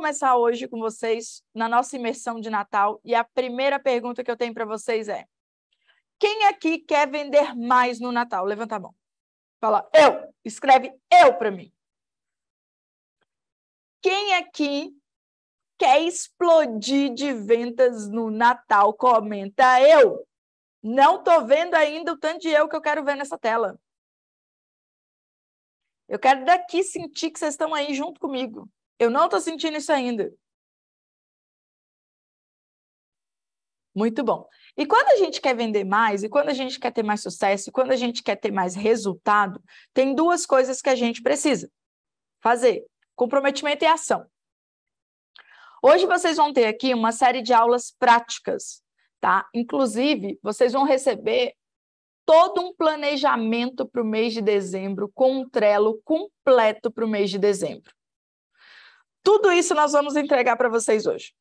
começar hoje com vocês na nossa imersão de Natal e a primeira pergunta que eu tenho para vocês é: quem aqui quer vender mais no Natal? Levanta a mão. Fala eu, escreve eu para mim. Quem aqui quer explodir de vendas no Natal? Comenta eu. Não tô vendo ainda o tanto de eu que eu quero ver nessa tela. Eu quero daqui sentir que vocês estão aí junto comigo. Eu não estou sentindo isso ainda. Muito bom. E quando a gente quer vender mais, e quando a gente quer ter mais sucesso, e quando a gente quer ter mais resultado, tem duas coisas que a gente precisa fazer: comprometimento e ação. Hoje vocês vão ter aqui uma série de aulas práticas, tá? Inclusive, vocês vão receber todo um planejamento para o mês de dezembro, com um trelo completo para o mês de dezembro. Tudo isso nós vamos entregar para vocês hoje.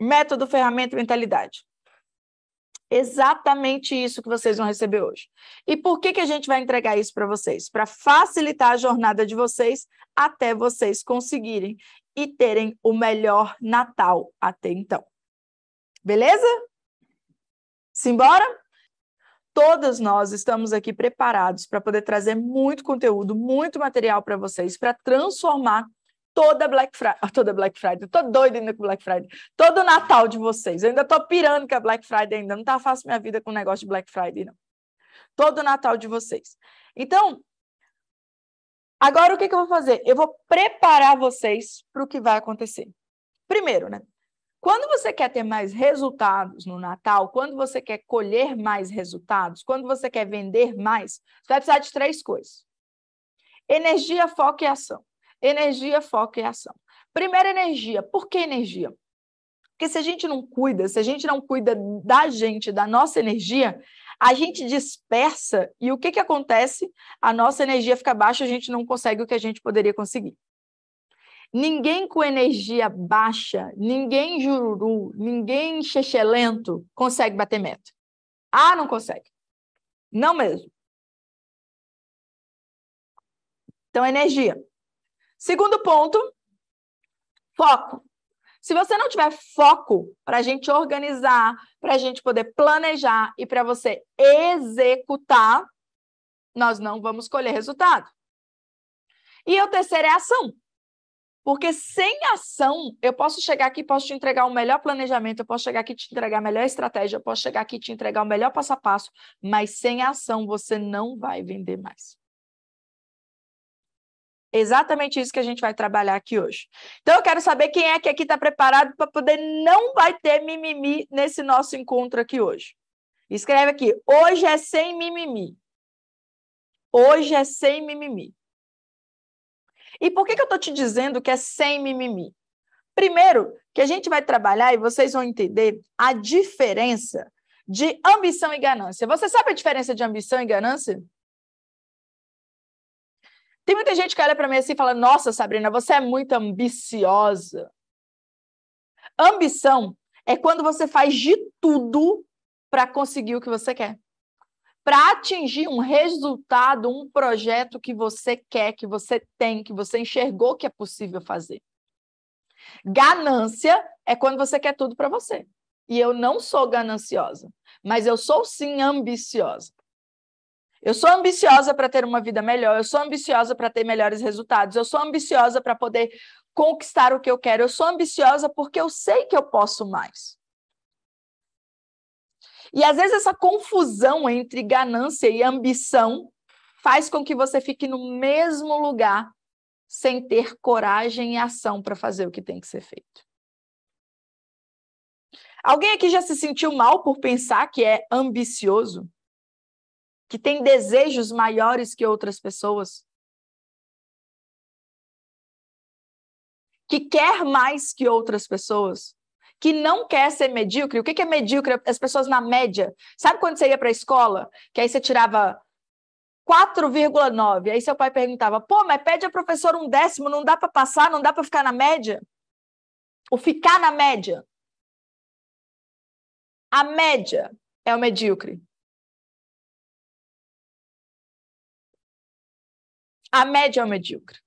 Método, ferramenta, mentalidade. Exatamente isso que vocês vão receber hoje. E por que, que a gente vai entregar isso para vocês? Para facilitar a jornada de vocês até vocês conseguirem e terem o melhor Natal até então. Beleza? Simbora? Todas nós estamos aqui preparados para poder trazer muito conteúdo, muito material para vocês, para transformar toda Black Friday, ah, toda Black Friday, tô doida ainda com Black Friday, todo Natal de vocês. Eu ainda tô pirando com a é Black Friday ainda, não tá fácil minha vida com o negócio de Black Friday, não. Todo Natal de vocês. Então, agora o que, que eu vou fazer? Eu vou preparar vocês para o que vai acontecer. Primeiro, né? Quando você quer ter mais resultados no Natal, quando você quer colher mais resultados, quando você quer vender mais, você vai precisar de três coisas: energia, foco e ação. Energia, foco e ação. Primeira energia. Por que energia? Porque se a gente não cuida, se a gente não cuida da gente, da nossa energia, a gente dispersa e o que, que acontece? A nossa energia fica baixa, a gente não consegue o que a gente poderia conseguir. Ninguém com energia baixa, ninguém jururu, ninguém lento consegue bater meta. Ah, não consegue. Não mesmo. Então, energia. Segundo ponto, foco. Se você não tiver foco para a gente organizar, para a gente poder planejar e para você executar, nós não vamos colher resultado. E o terceiro é ação. Porque sem ação, eu posso chegar aqui, posso te entregar o um melhor planejamento, eu posso chegar aqui e te entregar a melhor estratégia, eu posso chegar aqui e te entregar o melhor passo a passo, mas sem ação você não vai vender mais. Exatamente isso que a gente vai trabalhar aqui hoje. Então, eu quero saber quem é que aqui está preparado para poder não vai ter mimimi nesse nosso encontro aqui hoje. Escreve aqui, hoje é sem mimimi. Hoje é sem mimimi. E por que, que eu estou te dizendo que é sem mimimi? Primeiro, que a gente vai trabalhar e vocês vão entender a diferença de ambição e ganância. Você sabe a diferença de ambição e ganância? Tem muita gente que olha para mim assim e fala: Nossa, Sabrina, você é muito ambiciosa. Ambição é quando você faz de tudo para conseguir o que você quer. Para atingir um resultado, um projeto que você quer, que você tem, que você enxergou que é possível fazer. Ganância é quando você quer tudo para você. E eu não sou gananciosa, mas eu sou sim ambiciosa. Eu sou ambiciosa para ter uma vida melhor, eu sou ambiciosa para ter melhores resultados, eu sou ambiciosa para poder conquistar o que eu quero, eu sou ambiciosa porque eu sei que eu posso mais. E às vezes essa confusão entre ganância e ambição faz com que você fique no mesmo lugar sem ter coragem e ação para fazer o que tem que ser feito. Alguém aqui já se sentiu mal por pensar que é ambicioso? que tem desejos maiores que outras pessoas, que quer mais que outras pessoas, que não quer ser medíocre. O que é medíocre? As pessoas na média. Sabe quando você ia para a escola, que aí você tirava 4,9. Aí seu pai perguntava: pô, mas pede a professora um décimo, não dá para passar, não dá para ficar na média? O ficar na média. A média é o medíocre. a média é ou medíocre.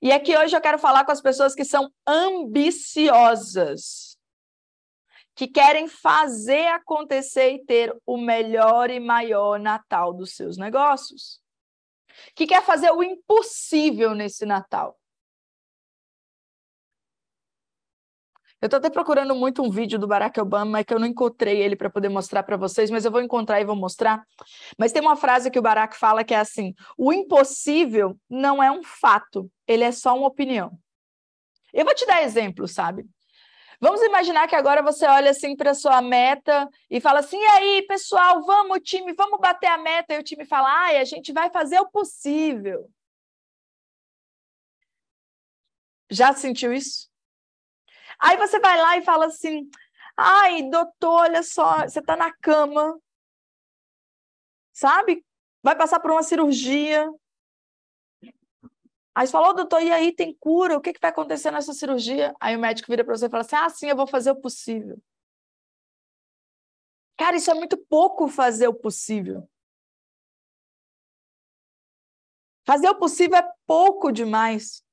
E aqui hoje eu quero falar com as pessoas que são ambiciosas, que querem fazer acontecer e ter o melhor e maior Natal dos seus negócios, que quer fazer o impossível nesse Natal. Eu estou até procurando muito um vídeo do Barack Obama, é que eu não encontrei ele para poder mostrar para vocês, mas eu vou encontrar e vou mostrar. Mas tem uma frase que o Barack fala que é assim: o impossível não é um fato, ele é só uma opinião. Eu vou te dar exemplo, sabe? Vamos imaginar que agora você olha assim para sua meta e fala assim: e aí, pessoal, vamos, time, vamos bater a meta. E o time fala: ai, a gente vai fazer o possível. Já sentiu isso? Aí você vai lá e fala assim: ai, doutor, olha só, você tá na cama, sabe? Vai passar por uma cirurgia. Aí você fala, oh, doutor, e aí tem cura? O que, que vai acontecer nessa cirurgia? Aí o médico vira para você e fala assim: ah, sim, eu vou fazer o possível. Cara, isso é muito pouco fazer o possível. Fazer o possível é pouco demais.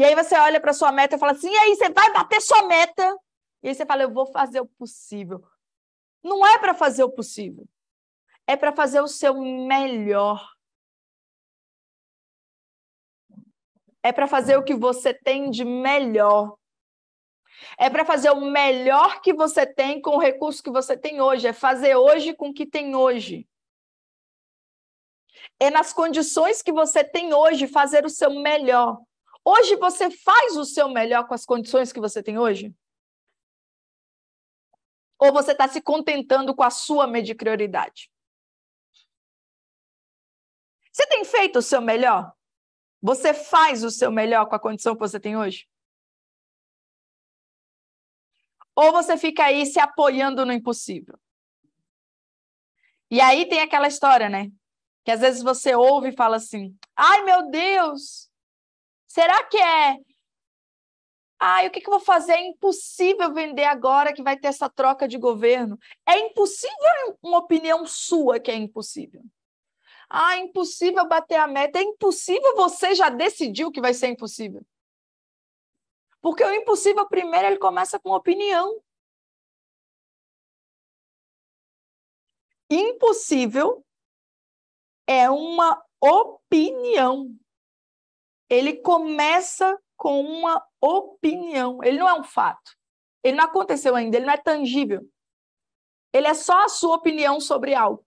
E aí você olha para sua meta e fala assim: e aí, você vai bater sua meta? E aí você fala: eu vou fazer o possível. Não é para fazer o possível, é para fazer o seu melhor. É para fazer o que você tem de melhor. É para fazer o melhor que você tem com o recurso que você tem hoje. É fazer hoje com o que tem hoje. É nas condições que você tem hoje fazer o seu melhor. Hoje você faz o seu melhor com as condições que você tem hoje? Ou você está se contentando com a sua mediocridade? Você tem feito o seu melhor? Você faz o seu melhor com a condição que você tem hoje? Ou você fica aí se apoiando no impossível? E aí tem aquela história, né? Que às vezes você ouve e fala assim: ai meu Deus, Será que é? Ai, o que, que eu vou fazer? É impossível vender agora que vai ter essa troca de governo. É impossível uma opinião sua que é impossível. Ah, é impossível bater a meta. É impossível você já decidiu que vai ser impossível. Porque o impossível, primeiro, ele começa com opinião. Impossível é uma opinião ele começa com uma opinião. Ele não é um fato. Ele não aconteceu ainda, ele não é tangível. Ele é só a sua opinião sobre algo.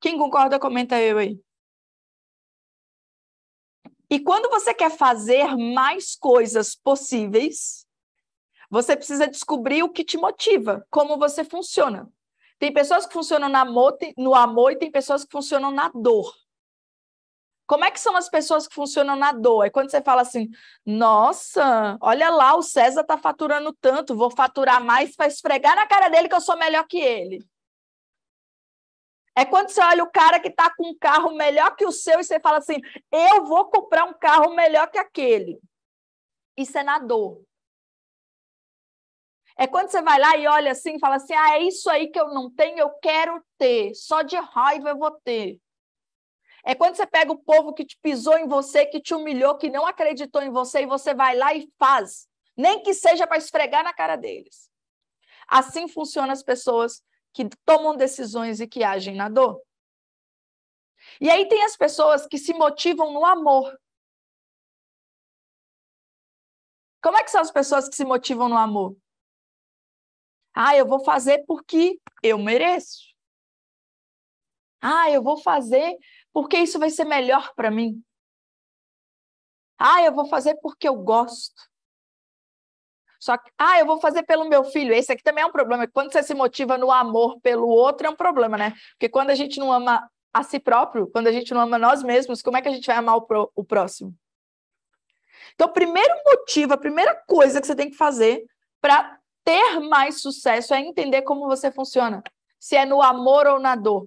Quem concorda, comenta eu aí. E quando você quer fazer mais coisas possíveis, você precisa descobrir o que te motiva, como você funciona. Tem pessoas que funcionam no amor, no amor e tem pessoas que funcionam na dor. Como é que são as pessoas que funcionam na dor? É quando você fala assim: nossa, olha lá, o César tá faturando tanto, vou faturar mais para esfregar na cara dele que eu sou melhor que ele. É quando você olha o cara que tá com um carro melhor que o seu e você fala assim: eu vou comprar um carro melhor que aquele. Isso é na dor. É quando você vai lá e olha assim, fala assim: ah, é isso aí que eu não tenho, eu quero ter, só de raiva eu vou ter. É quando você pega o povo que te pisou em você, que te humilhou, que não acreditou em você, e você vai lá e faz. Nem que seja para esfregar na cara deles. Assim funcionam as pessoas que tomam decisões e que agem na dor. E aí tem as pessoas que se motivam no amor. Como é que são as pessoas que se motivam no amor? Ah, eu vou fazer porque eu mereço. Ah, eu vou fazer porque isso vai ser melhor para mim. Ah, eu vou fazer porque eu gosto. Só que, ah, eu vou fazer pelo meu filho. Esse aqui também é um problema. Quando você se motiva no amor pelo outro, é um problema, né? Porque quando a gente não ama a si próprio, quando a gente não ama nós mesmos, como é que a gente vai amar o, pro, o próximo? Então, o primeiro motivo, a primeira coisa que você tem que fazer para ter mais sucesso é entender como você funciona. Se é no amor ou na dor.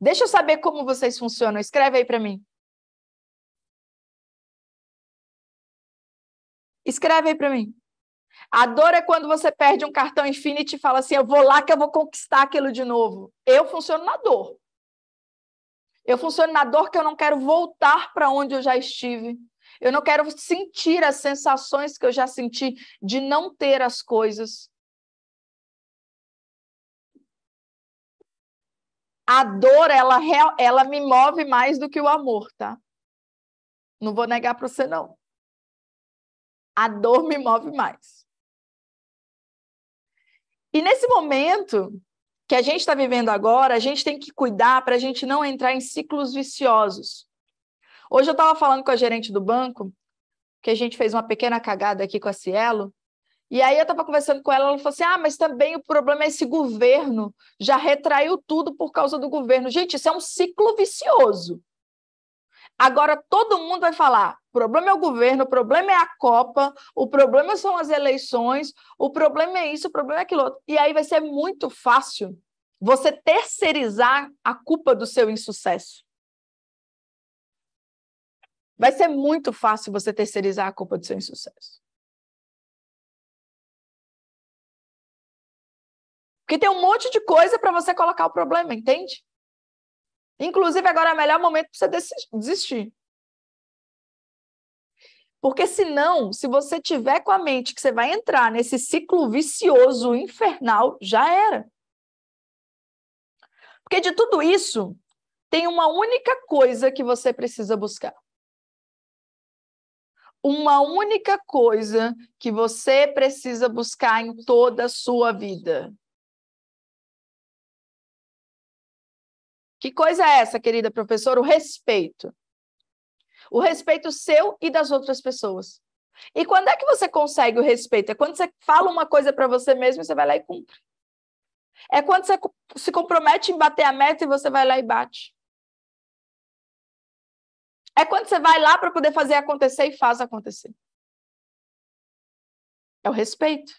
Deixa eu saber como vocês funcionam. Escreve aí para mim. Escreve aí para mim. A dor é quando você perde um cartão Infinity e fala assim: eu vou lá que eu vou conquistar aquilo de novo. Eu funciono na dor. Eu funciono na dor que eu não quero voltar para onde eu já estive. Eu não quero sentir as sensações que eu já senti de não ter as coisas. a dor ela, ela me move mais do que o amor, tá? Não vou negar para você não. A dor me move mais. E nesse momento que a gente está vivendo agora, a gente tem que cuidar para a gente não entrar em ciclos viciosos. Hoje eu estava falando com a gerente do banco que a gente fez uma pequena cagada aqui com a Cielo e aí eu estava conversando com ela, ela falou assim: ah, mas também o problema é esse governo, já retraiu tudo por causa do governo. Gente, isso é um ciclo vicioso. Agora todo mundo vai falar: o problema é o governo, o problema é a Copa, o problema são as eleições, o problema é isso, o problema é aquilo outro. E aí vai ser muito fácil você terceirizar a culpa do seu insucesso. Vai ser muito fácil você terceirizar a culpa do seu insucesso. Porque tem um monte de coisa para você colocar o problema, entende? Inclusive, agora é o melhor momento para você desistir. Porque senão, se você tiver com a mente que você vai entrar nesse ciclo vicioso infernal, já era. Porque de tudo isso, tem uma única coisa que você precisa buscar. Uma única coisa que você precisa buscar em toda a sua vida. Que coisa é essa, querida professora? O respeito. O respeito seu e das outras pessoas. E quando é que você consegue o respeito? É quando você fala uma coisa para você mesmo e você vai lá e cumpre. É quando você se compromete em bater a meta e você vai lá e bate. É quando você vai lá para poder fazer acontecer e faz acontecer. É o respeito.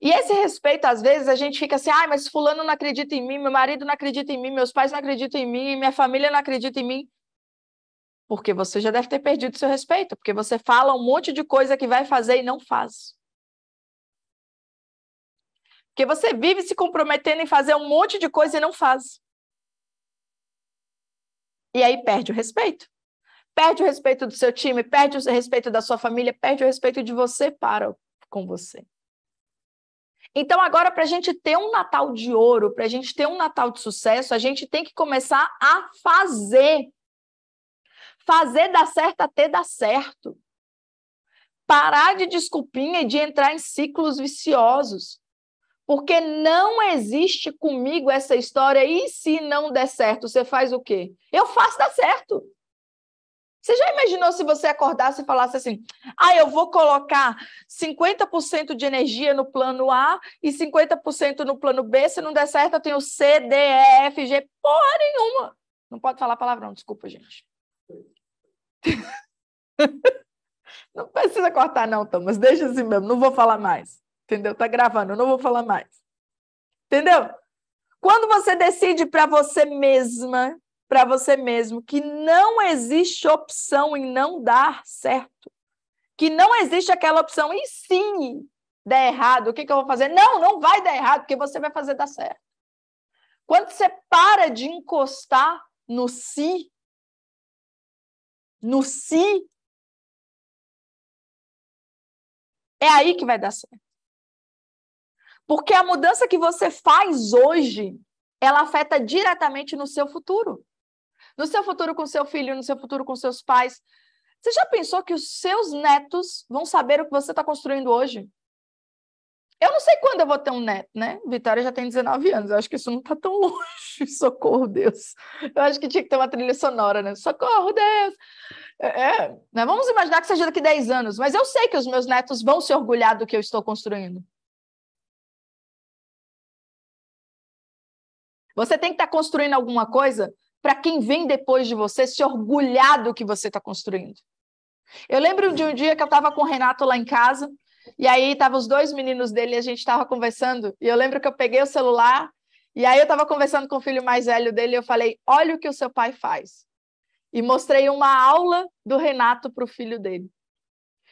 E esse respeito, às vezes, a gente fica assim, ai, ah, mas fulano não acredita em mim, meu marido não acredita em mim, meus pais não acreditam em mim, minha família não acredita em mim. Porque você já deve ter perdido seu respeito, porque você fala um monte de coisa que vai fazer e não faz. Porque você vive se comprometendo em fazer um monte de coisa e não faz. E aí perde o respeito. Perde o respeito do seu time, perde o respeito da sua família, perde o respeito de você para com você. Então, agora, para a gente ter um Natal de ouro, para a gente ter um Natal de sucesso, a gente tem que começar a fazer. Fazer dar certo até dar certo. Parar de desculpinha e de entrar em ciclos viciosos. Porque não existe comigo essa história. E se não der certo, você faz o quê? Eu faço dar certo. Você já imaginou se você acordasse e falasse assim: ah, eu vou colocar 50% de energia no plano A e 50% no plano B. Se não der certo, eu tenho C, D, E, F, G. Porra nenhuma! Não pode falar palavrão, desculpa, gente. Não precisa cortar, não, Thomas. Deixa assim mesmo. Não vou falar mais. Entendeu? Tá gravando, não vou falar mais. Entendeu? Quando você decide para você mesma para você mesmo que não existe opção em não dar certo. Que não existe aquela opção e sim der errado, o que, que eu vou fazer? Não, não vai dar errado, porque você vai fazer dar certo. Quando você para de encostar no si, no si, é aí que vai dar certo. Porque a mudança que você faz hoje, ela afeta diretamente no seu futuro no seu futuro com seu filho, no seu futuro com seus pais. Você já pensou que os seus netos vão saber o que você está construindo hoje? Eu não sei quando eu vou ter um neto, né? Vitória já tem 19 anos, eu acho que isso não está tão longe, socorro, Deus. Eu acho que tinha que ter uma trilha sonora, né? Socorro, Deus! É, é né? Vamos imaginar que seja daqui 10 anos, mas eu sei que os meus netos vão se orgulhar do que eu estou construindo. Você tem que estar tá construindo alguma coisa para quem vem depois de você se orgulhar do que você está construindo. Eu lembro de um dia que eu estava com o Renato lá em casa, e aí estavam os dois meninos dele e a gente estava conversando. E eu lembro que eu peguei o celular, e aí eu estava conversando com o filho mais velho dele, e eu falei: Olha o que o seu pai faz. E mostrei uma aula do Renato para o filho dele.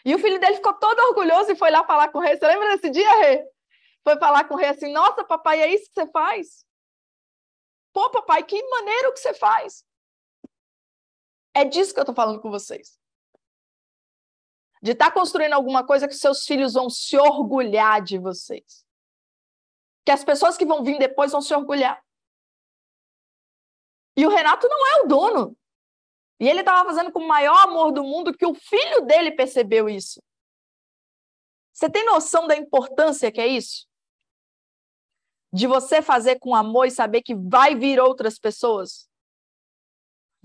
E o filho dele ficou todo orgulhoso e foi lá falar com o rei. Você lembra desse dia, rei? Foi falar com o rei assim: Nossa, papai, é isso que você faz? Pô, papai, que maneiro que você faz. É disso que eu estou falando com vocês. De estar tá construindo alguma coisa que seus filhos vão se orgulhar de vocês. Que as pessoas que vão vir depois vão se orgulhar. E o Renato não é o dono. E ele estava fazendo com o maior amor do mundo que o filho dele percebeu isso. Você tem noção da importância que é isso? de você fazer com amor e saber que vai vir outras pessoas,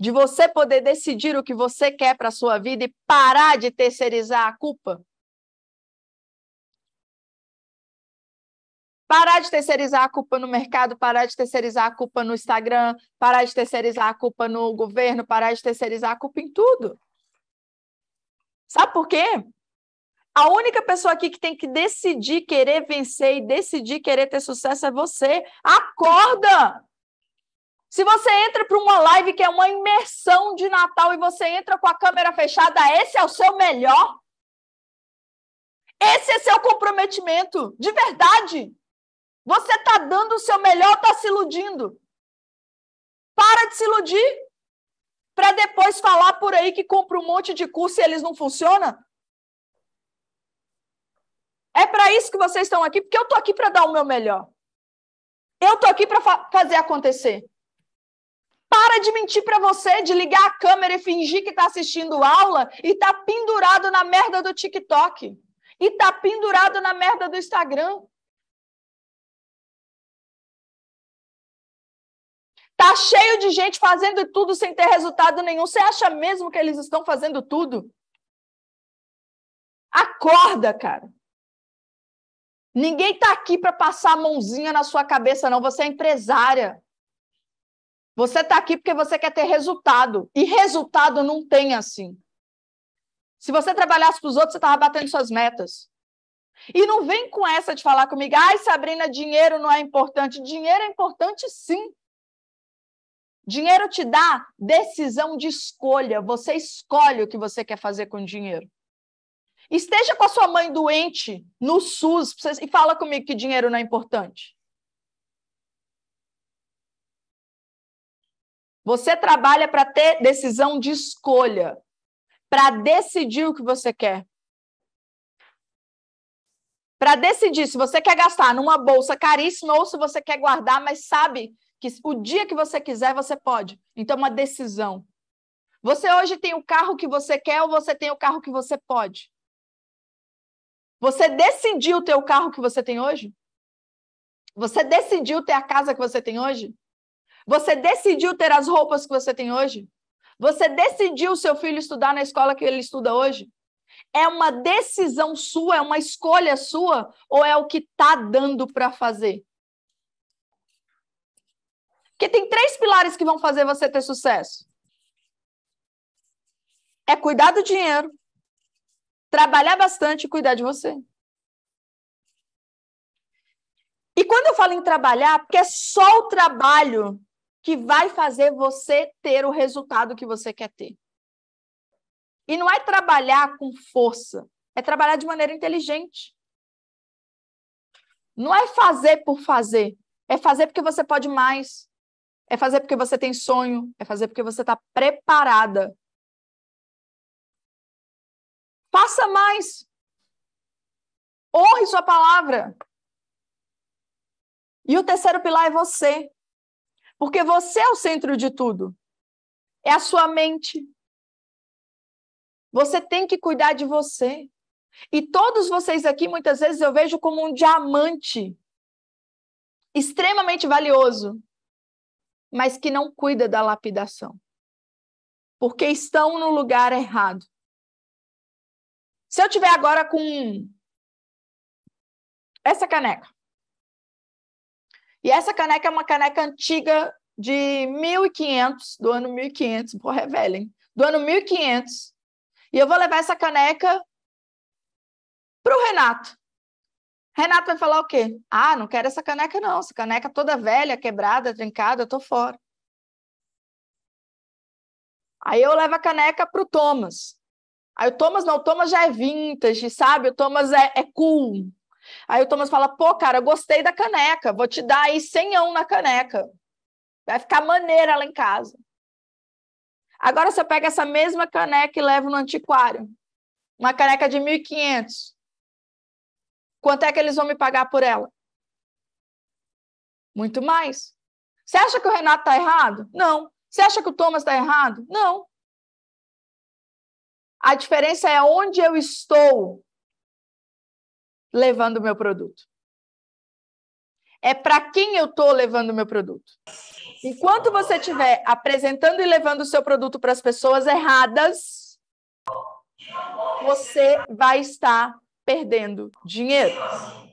de você poder decidir o que você quer para a sua vida e parar de terceirizar a culpa. Parar de terceirizar a culpa no mercado, parar de terceirizar a culpa no Instagram, parar de terceirizar a culpa no governo, parar de terceirizar a culpa em tudo. Sabe por quê? A única pessoa aqui que tem que decidir querer vencer e decidir querer ter sucesso é você. Acorda! Se você entra para uma live que é uma imersão de Natal e você entra com a câmera fechada, esse é o seu melhor. Esse é seu comprometimento, de verdade. Você está dando o seu melhor, está se iludindo. Para de se iludir. Para depois falar por aí que compra um monte de curso e eles não funcionam. É para isso que vocês estão aqui, porque eu estou aqui para dar o meu melhor. Eu estou aqui para fa fazer acontecer. Para de mentir para você, de ligar a câmera e fingir que está assistindo aula e tá pendurado na merda do TikTok. E tá pendurado na merda do Instagram. Tá cheio de gente fazendo tudo sem ter resultado nenhum. Você acha mesmo que eles estão fazendo tudo? Acorda, cara. Ninguém está aqui para passar a mãozinha na sua cabeça, não. Você é empresária. Você está aqui porque você quer ter resultado. E resultado não tem assim. Se você trabalhasse para os outros, você estava batendo suas metas. E não vem com essa de falar comigo, ai, Sabrina, dinheiro não é importante. Dinheiro é importante sim. Dinheiro te dá decisão de escolha. Você escolhe o que você quer fazer com o dinheiro. Esteja com a sua mãe doente no SUS e fala comigo que dinheiro não é importante. Você trabalha para ter decisão de escolha, para decidir o que você quer. Para decidir se você quer gastar numa bolsa caríssima ou se você quer guardar, mas sabe que o dia que você quiser, você pode. Então, é uma decisão. Você hoje tem o carro que você quer ou você tem o carro que você pode? Você decidiu ter o carro que você tem hoje? Você decidiu ter a casa que você tem hoje? Você decidiu ter as roupas que você tem hoje? Você decidiu seu filho estudar na escola que ele estuda hoje? É uma decisão sua, é uma escolha sua ou é o que tá dando para fazer? Porque tem três pilares que vão fazer você ter sucesso. É cuidar do dinheiro, trabalhar bastante e cuidar de você. E quando eu falo em trabalhar, porque é só o trabalho que vai fazer você ter o resultado que você quer ter. E não é trabalhar com força, é trabalhar de maneira inteligente. Não é fazer por fazer, é fazer porque você pode mais, é fazer porque você tem sonho, é fazer porque você está preparada Faça mais. Honre sua palavra. E o terceiro pilar é você. Porque você é o centro de tudo. É a sua mente. Você tem que cuidar de você. E todos vocês aqui, muitas vezes, eu vejo como um diamante extremamente valioso, mas que não cuida da lapidação. Porque estão no lugar errado. Se eu tiver agora com essa caneca, e essa caneca é uma caneca antiga de 1500, do ano 1500, porra, é velha, hein? Do ano 1500. E eu vou levar essa caneca para o Renato. Renato vai falar o quê? Ah, não quero essa caneca, não. Essa caneca toda velha, quebrada, trincada, eu tô fora. Aí eu levo a caneca para o Thomas. Aí o Thomas, não, o Thomas já é vintage, sabe? O Thomas é, é cool. Aí o Thomas fala, pô, cara, eu gostei da caneca, vou te dar aí 100 na caneca. Vai ficar maneira lá em casa. Agora você pega essa mesma caneca e leva no antiquário. Uma caneca de 1.500. Quanto é que eles vão me pagar por ela? Muito mais. Você acha que o Renato está errado? Não. Você acha que o Thomas está errado? Não. A diferença é onde eu estou levando o meu produto. É para quem eu estou levando o meu produto. Enquanto você estiver apresentando e levando o seu produto para as pessoas erradas, você vai estar perdendo dinheiro.